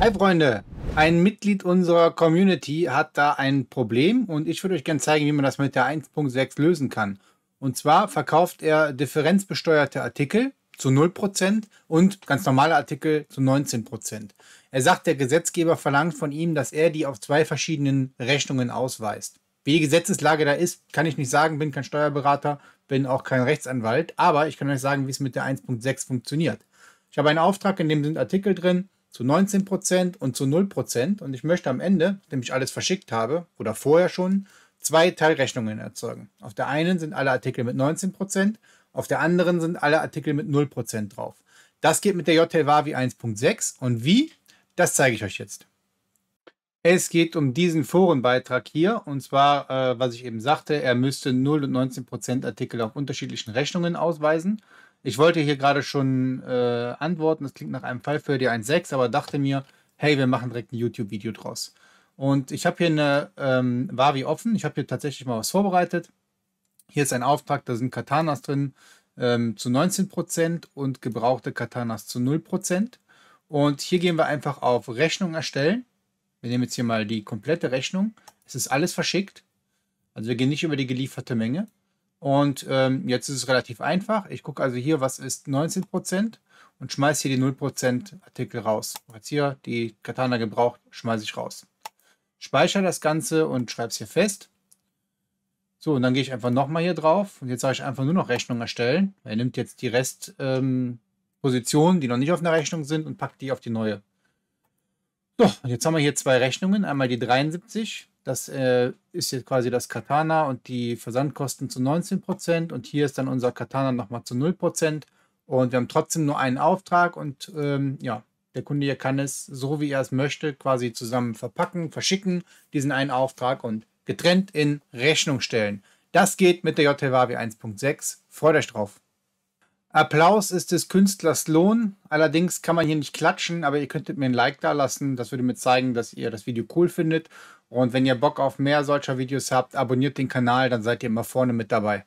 Hi Freunde, ein Mitglied unserer Community hat da ein Problem und ich würde euch gerne zeigen, wie man das mit der 1.6 lösen kann. Und zwar verkauft er differenzbesteuerte Artikel zu 0% und ganz normale Artikel zu 19%. Er sagt, der Gesetzgeber verlangt von ihm, dass er die auf zwei verschiedenen Rechnungen ausweist. Wie die Gesetzeslage da ist, kann ich nicht sagen, bin kein Steuerberater, bin auch kein Rechtsanwalt, aber ich kann euch sagen, wie es mit der 1.6 funktioniert. Ich habe einen Auftrag, in dem sind Artikel drin, zu 19% und zu 0%. Und ich möchte am Ende, nachdem ich alles verschickt habe oder vorher schon, zwei Teilrechnungen erzeugen. Auf der einen sind alle Artikel mit 19%, auf der anderen sind alle Artikel mit 0% drauf. Das geht mit der JTLVAVI 1.6 und wie, das zeige ich euch jetzt. Es geht um diesen Forenbeitrag hier und zwar, äh, was ich eben sagte, er müsste 0 und 19% Artikel auf unterschiedlichen Rechnungen ausweisen. Ich wollte hier gerade schon äh, antworten, das klingt nach einem Fall für die 1.6, aber dachte mir, hey, wir machen direkt ein YouTube-Video draus. Und ich habe hier eine ähm, Wavi offen. Ich habe hier tatsächlich mal was vorbereitet. Hier ist ein Auftrag, da sind Katanas drin ähm, zu 19% und gebrauchte Katanas zu 0%. Und hier gehen wir einfach auf Rechnung erstellen. Wir nehmen jetzt hier mal die komplette Rechnung. Es ist alles verschickt. Also wir gehen nicht über die gelieferte Menge. Und ähm, jetzt ist es relativ einfach. Ich gucke also hier, was ist 19% und schmeiße hier die 0% Artikel raus. Jetzt hier die Katana gebraucht, schmeiße ich raus. Speichere das Ganze und schreibe es hier fest. So, und dann gehe ich einfach nochmal hier drauf und jetzt sage ich einfach nur noch Rechnung erstellen. Er nimmt jetzt die Restpositionen, ähm, die noch nicht auf einer Rechnung sind und packt die auf die neue. So, und jetzt haben wir hier zwei Rechnungen. Einmal die 73 das äh, ist jetzt quasi das Katana und die Versandkosten zu 19% und hier ist dann unser Katana nochmal zu 0% und wir haben trotzdem nur einen Auftrag und ähm, ja, der Kunde hier kann es so, wie er es möchte, quasi zusammen verpacken, verschicken, diesen einen Auftrag und getrennt in Rechnung stellen. Das geht mit der JTW 1.6. Freut euch drauf! Applaus ist des Künstlers Lohn. Allerdings kann man hier nicht klatschen, aber ihr könntet mir ein Like da lassen. Das würde mir zeigen, dass ihr das Video cool findet. Und wenn ihr Bock auf mehr solcher Videos habt, abonniert den Kanal, dann seid ihr immer vorne mit dabei.